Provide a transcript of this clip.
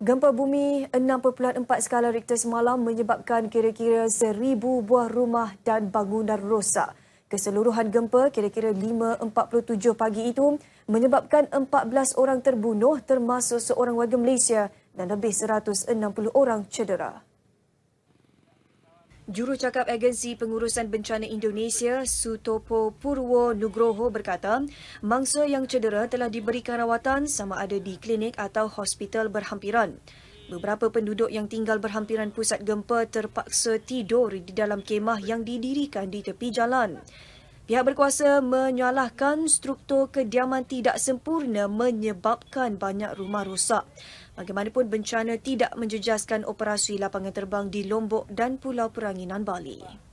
Gempa bumi 6.4 skala Richter semalam menyebabkan kira-kira 1,000 buah rumah dan bangunan rosak. Keseluruhan gempa kira-kira 5.47 pagi itu menyebabkan 14 orang terbunuh termasuk seorang warga Malaysia dan lebih 160 orang cedera. Jurucakap Agensi Pengurusan Bencana Indonesia, Sutopo Purwo Nugroho berkata, mangsa yang cedera telah diberikan rawatan sama ada di klinik atau hospital berhampiran. Beberapa penduduk yang tinggal berhampiran pusat gempa terpaksa tidur di dalam kemah yang didirikan di tepi jalan. Pihak berkuasa menyalahkan struktur kediaman tidak sempurna menyebabkan banyak rumah rosak. Bagaimanapun bencana tidak menjejaskan operasi lapangan terbang di Lombok dan Pulau Peranginan Bali.